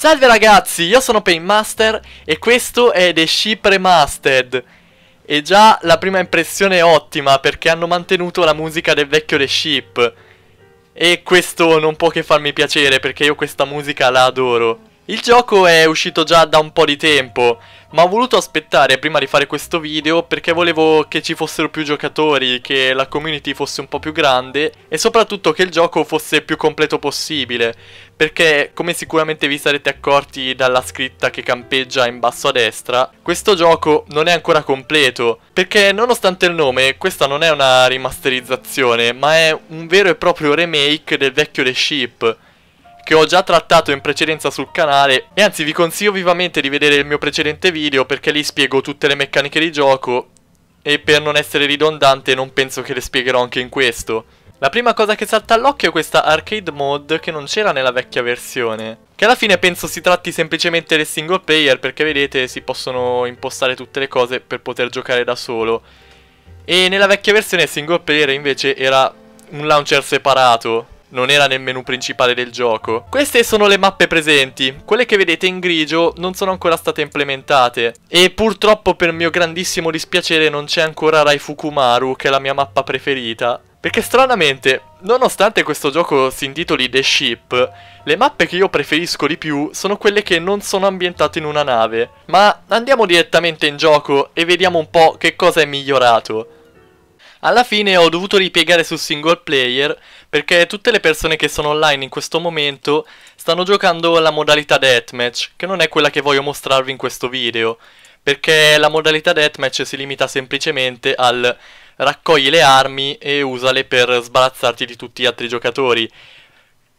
Salve ragazzi, io sono Painmaster e questo è The Ship Remastered. E già la prima impressione è ottima perché hanno mantenuto la musica del vecchio The Ship. E questo non può che farmi piacere perché io questa musica la adoro. Il gioco è uscito già da un po' di tempo, ma ho voluto aspettare prima di fare questo video perché volevo che ci fossero più giocatori, che la community fosse un po' più grande e soprattutto che il gioco fosse più completo possibile, perché come sicuramente vi sarete accorti dalla scritta che campeggia in basso a destra, questo gioco non è ancora completo, perché nonostante il nome questa non è una rimasterizzazione, ma è un vero e proprio remake del vecchio The Ship, che ho già trattato in precedenza sul canale e anzi vi consiglio vivamente di vedere il mio precedente video perché lì spiego tutte le meccaniche di gioco e per non essere ridondante non penso che le spiegherò anche in questo. La prima cosa che salta all'occhio è questa arcade mode che non c'era nella vecchia versione. Che alla fine penso si tratti semplicemente del single player perché vedete si possono impostare tutte le cose per poter giocare da solo. E nella vecchia versione single player invece era un launcher separato non era nel menu principale del gioco. Queste sono le mappe presenti, quelle che vedete in grigio non sono ancora state implementate e purtroppo per mio grandissimo dispiacere non c'è ancora Rai Fukumaru che è la mia mappa preferita. Perché stranamente, nonostante questo gioco si intitoli The Ship, le mappe che io preferisco di più sono quelle che non sono ambientate in una nave. Ma andiamo direttamente in gioco e vediamo un po' che cosa è migliorato. Alla fine ho dovuto ripiegare sul single player perché tutte le persone che sono online in questo momento stanno giocando la modalità deathmatch, che non è quella che voglio mostrarvi in questo video, perché la modalità deathmatch si limita semplicemente al raccogli le armi e usale per sbarazzarti di tutti gli altri giocatori,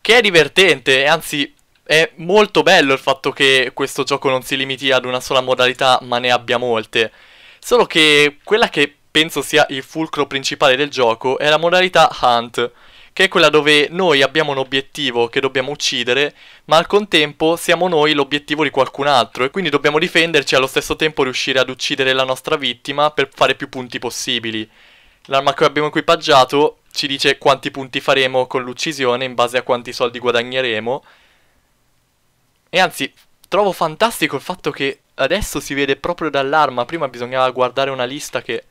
che è divertente, anzi è molto bello il fatto che questo gioco non si limiti ad una sola modalità ma ne abbia molte, solo che quella che penso sia il fulcro principale del gioco, è la modalità Hunt, che è quella dove noi abbiamo un obiettivo che dobbiamo uccidere, ma al contempo siamo noi l'obiettivo di qualcun altro e quindi dobbiamo difenderci e allo stesso tempo riuscire ad uccidere la nostra vittima per fare più punti possibili. L'arma che abbiamo equipaggiato ci dice quanti punti faremo con l'uccisione in base a quanti soldi guadagneremo. E anzi, trovo fantastico il fatto che adesso si vede proprio dall'arma, prima bisognava guardare una lista che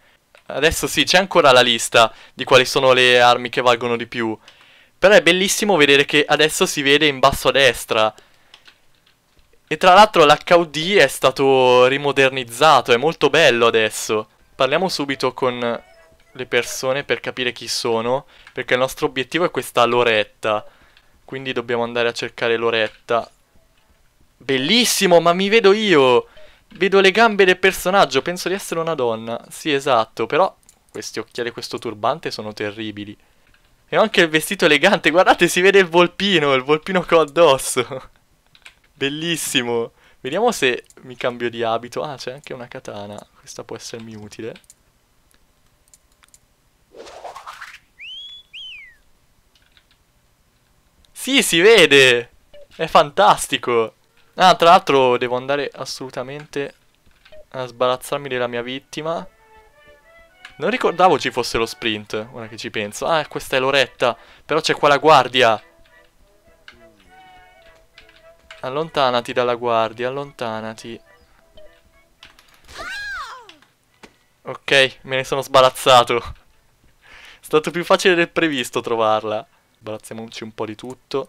Adesso sì, c'è ancora la lista di quali sono le armi che valgono di più. Però è bellissimo vedere che adesso si vede in basso a destra. E tra l'altro l'HUD è stato rimodernizzato, è molto bello adesso. Parliamo subito con le persone per capire chi sono, perché il nostro obiettivo è questa Loretta. Quindi dobbiamo andare a cercare Loretta. Bellissimo, ma mi vedo io! Vedo le gambe del personaggio, penso di essere una donna. Sì, esatto, però questi occhiali e questo turbante sono terribili. E ho anche il vestito elegante, guardate, si vede il volpino, il volpino che ho addosso. Bellissimo. Vediamo se mi cambio di abito. Ah, c'è anche una katana. Questa può essermi utile. Sì, si vede! È fantastico! Ah, tra l'altro devo andare assolutamente a sbarazzarmi della mia vittima. Non ricordavo ci fosse lo sprint, ora che ci penso. Ah, questa è l'oretta. Però c'è qua la guardia. Allontanati dalla guardia, allontanati. Ok, me ne sono sbarazzato. È stato più facile del previsto trovarla. Sbarazziamoci un po' di tutto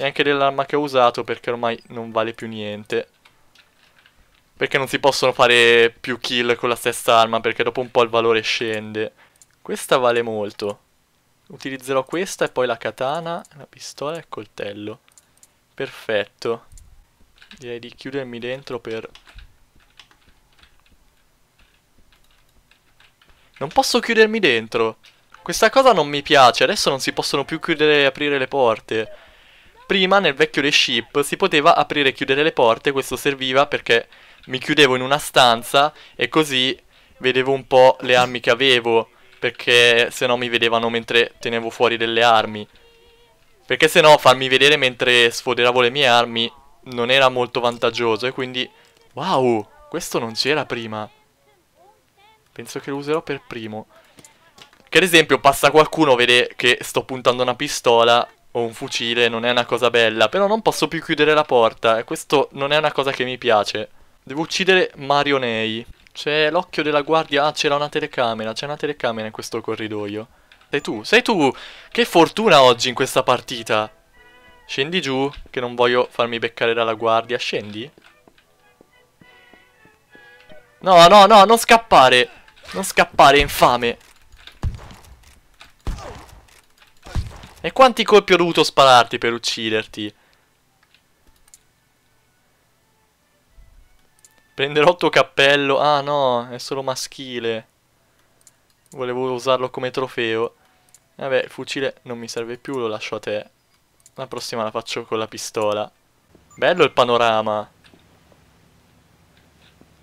e anche dell'arma che ho usato perché ormai non vale più niente. Perché non si possono fare più kill con la stessa arma perché dopo un po' il valore scende. Questa vale molto. Utilizzerò questa e poi la katana, la pistola e il coltello. Perfetto. Direi di chiudermi dentro per... Non posso chiudermi dentro! Questa cosa non mi piace, adesso non si possono più chiudere e aprire le porte. Prima nel vecchio The Ship si poteva aprire e chiudere le porte, questo serviva perché mi chiudevo in una stanza e così vedevo un po' le armi che avevo, perché se no mi vedevano mentre tenevo fuori delle armi. Perché se no farmi vedere mentre sfoderavo le mie armi non era molto vantaggioso e quindi... Wow, questo non c'era prima. Penso che lo userò per primo. Che ad esempio passa qualcuno, vede che sto puntando una pistola ho un fucile, non è una cosa bella, però non posso più chiudere la porta e questo non è una cosa che mi piace. Devo uccidere Mario C'è l'occhio della guardia, ah c'era una telecamera, c'è una telecamera in questo corridoio. Sei tu, sei tu! Che fortuna oggi in questa partita! Scendi giù, che non voglio farmi beccare dalla guardia, scendi. No, no, no, non scappare! Non scappare, infame! E quanti colpi ho dovuto spararti per ucciderti? Prenderò il tuo cappello. Ah no, è solo maschile. Volevo usarlo come trofeo. Vabbè, il fucile non mi serve più, lo lascio a te. La prossima la faccio con la pistola. Bello il panorama.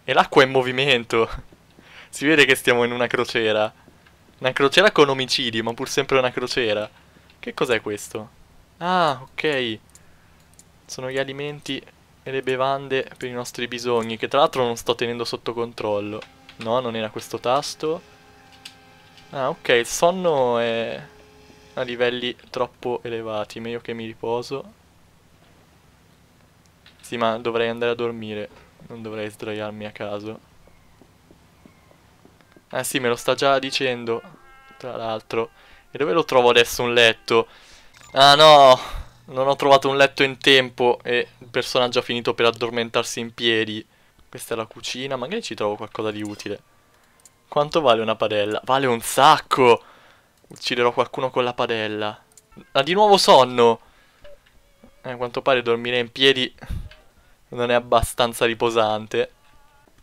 E l'acqua è in movimento. si vede che stiamo in una crociera. Una crociera con omicidi, ma pur sempre una crociera. Che cos'è questo? Ah, ok. Sono gli alimenti e le bevande per i nostri bisogni, che tra l'altro non sto tenendo sotto controllo. No, non era questo tasto. Ah, ok, il sonno è a livelli troppo elevati, meglio che mi riposo. Sì, ma dovrei andare a dormire, non dovrei sdraiarmi a caso. Ah sì, me lo sta già dicendo, tra l'altro. E dove lo trovo adesso un letto? Ah no, non ho trovato un letto in tempo e il personaggio ha finito per addormentarsi in piedi. Questa è la cucina, magari ci trovo qualcosa di utile. Quanto vale una padella? Vale un sacco! Ucciderò qualcuno con la padella. Ha ah, di nuovo sonno! Eh, a quanto pare dormire in piedi non è abbastanza riposante.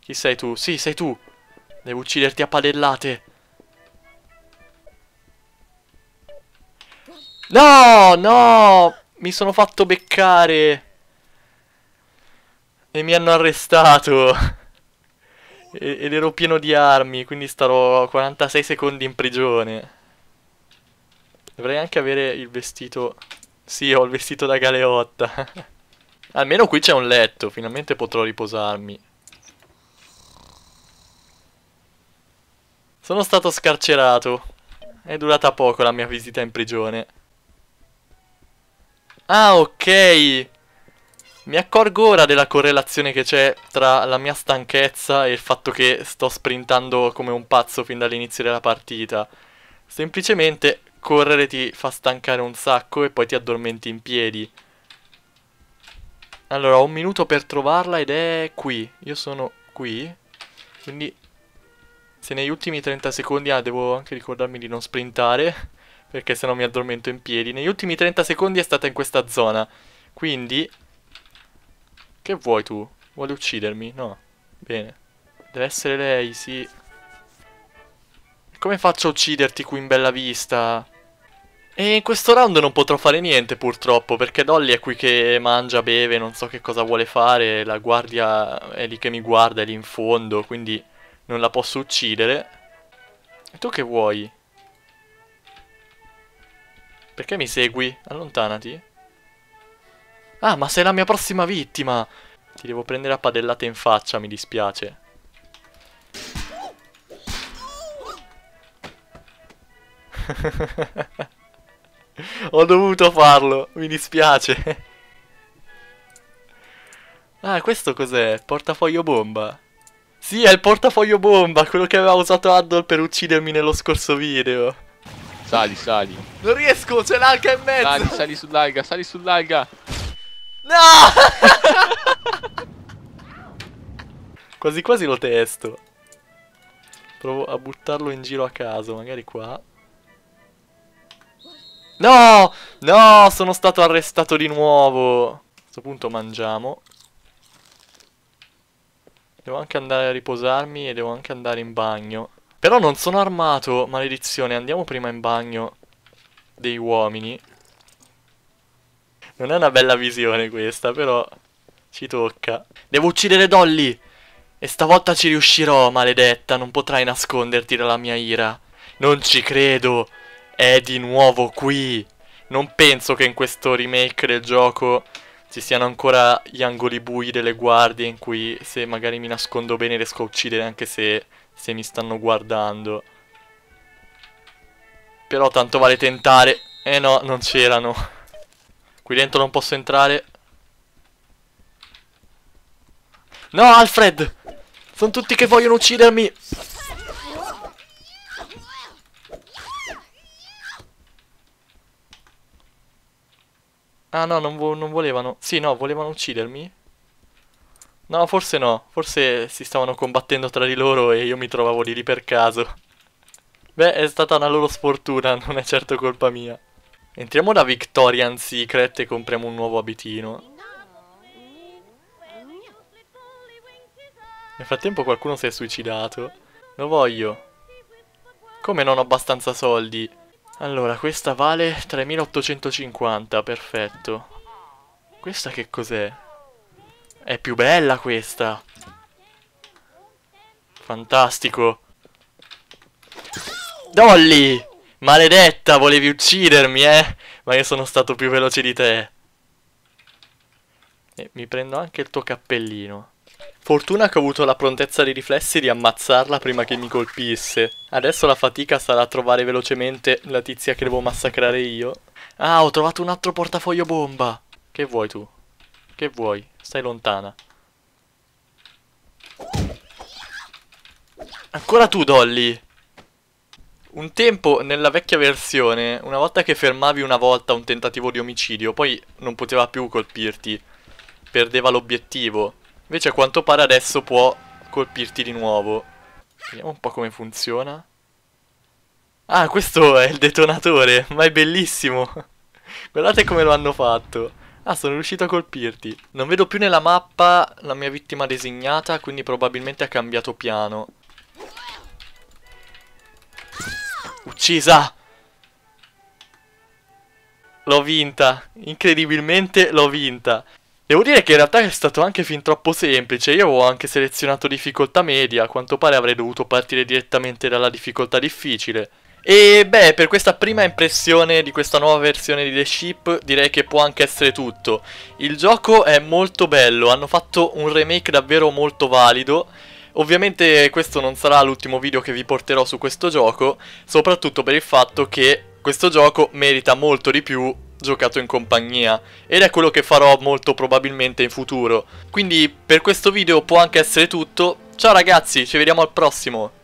Chi sei tu? Sì, sei tu! Devo ucciderti a padellate! No, no! Mi sono fatto beccare! E mi hanno arrestato! Ed ero pieno di armi, quindi starò 46 secondi in prigione. Dovrei anche avere il vestito... Sì, ho il vestito da galeotta. Almeno qui c'è un letto, finalmente potrò riposarmi. Sono stato scarcerato. È durata poco la mia visita in prigione. Ah, ok! Mi accorgo ora della correlazione che c'è tra la mia stanchezza e il fatto che sto sprintando come un pazzo fin dall'inizio della partita. Semplicemente correre ti fa stancare un sacco e poi ti addormenti in piedi. Allora, ho un minuto per trovarla ed è qui. Io sono qui. Quindi se negli ultimi 30 secondi ah, devo anche ricordarmi di non sprintare perché se no mi addormento in piedi. Negli ultimi 30 secondi è stata in questa zona. Quindi... Che vuoi tu? Vuole uccidermi? No. Bene. Deve essere lei, sì. Come faccio a ucciderti qui in bella vista? E in questo round non potrò fare niente purtroppo, perché Dolly è qui che mangia, beve, non so che cosa vuole fare, la guardia è lì che mi guarda, è lì in fondo, quindi non la posso uccidere. E tu che vuoi? Perché mi segui? Allontanati. Ah, ma sei la mia prossima vittima! Ti devo prendere a padellate in faccia, mi dispiace. Ho dovuto farlo, mi dispiace. ah, questo cos'è? Portafoglio bomba. Sì, è il portafoglio bomba, quello che aveva usato Addol per uccidermi nello scorso video. Sali, sali. Non riesco, c'è l'alga in mezzo. Sali, sali sull'alga, sali sull'alga. No! quasi quasi lo testo. Provo a buttarlo in giro a caso, magari qua. No! No, sono stato arrestato di nuovo. A questo punto mangiamo. Devo anche andare a riposarmi e devo anche andare in bagno. Però non sono armato, maledizione. Andiamo prima in bagno dei uomini. Non è una bella visione questa, però ci tocca. Devo uccidere Dolly! E stavolta ci riuscirò, maledetta. Non potrai nasconderti dalla mia ira. Non ci credo. È di nuovo qui. Non penso che in questo remake del gioco ci siano ancora gli angoli bui delle guardie in cui se magari mi nascondo bene riesco a uccidere anche se se mi stanno guardando. Però tanto vale tentare. Eh no, non c'erano. Qui dentro non posso entrare. No, Alfred! Sono tutti che vogliono uccidermi! Ah no, non, vo non volevano. Sì, no, volevano uccidermi. No, forse no. Forse si stavano combattendo tra di loro e io mi trovavo lì lì per caso. Beh, è stata una loro sfortuna, non è certo colpa mia. Entriamo da Victorian Secret e compriamo un nuovo abitino. Nel frattempo qualcuno si è suicidato. Lo voglio. Come non ho abbastanza soldi? Allora, questa vale 3850, perfetto. Questa che cos'è? È più bella questa. Fantastico. Dolly! Maledetta, volevi uccidermi, eh? Ma io sono stato più veloce di te. E mi prendo anche il tuo cappellino. Fortuna che ho avuto la prontezza di riflessi di ammazzarla prima che mi colpisse. Adesso la fatica sarà a trovare velocemente la tizia che devo massacrare io. Ah, ho trovato un altro portafoglio bomba. Che vuoi tu? Che vuoi? Stai lontana. Ancora tu, Dolly! Un tempo, nella vecchia versione, una volta che fermavi una volta un tentativo di omicidio, poi non poteva più colpirti. Perdeva l'obiettivo. Invece a quanto pare adesso può colpirti di nuovo. Vediamo un po' come funziona. Ah, questo è il detonatore, ma è bellissimo. Guardate come lo hanno fatto. Ah, sono riuscito a colpirti. Non vedo più nella mappa la mia vittima designata, quindi probabilmente ha cambiato piano. Uccisa! L'ho vinta. Incredibilmente l'ho vinta. Devo dire che in realtà è stato anche fin troppo semplice. Io ho anche selezionato difficoltà media. A quanto pare avrei dovuto partire direttamente dalla difficoltà difficile. E beh, per questa prima impressione di questa nuova versione di The Ship direi che può anche essere tutto. Il gioco è molto bello, hanno fatto un remake davvero molto valido. Ovviamente questo non sarà l'ultimo video che vi porterò su questo gioco, soprattutto per il fatto che questo gioco merita molto di più giocato in compagnia ed è quello che farò molto probabilmente in futuro. Quindi per questo video può anche essere tutto, ciao ragazzi ci vediamo al prossimo!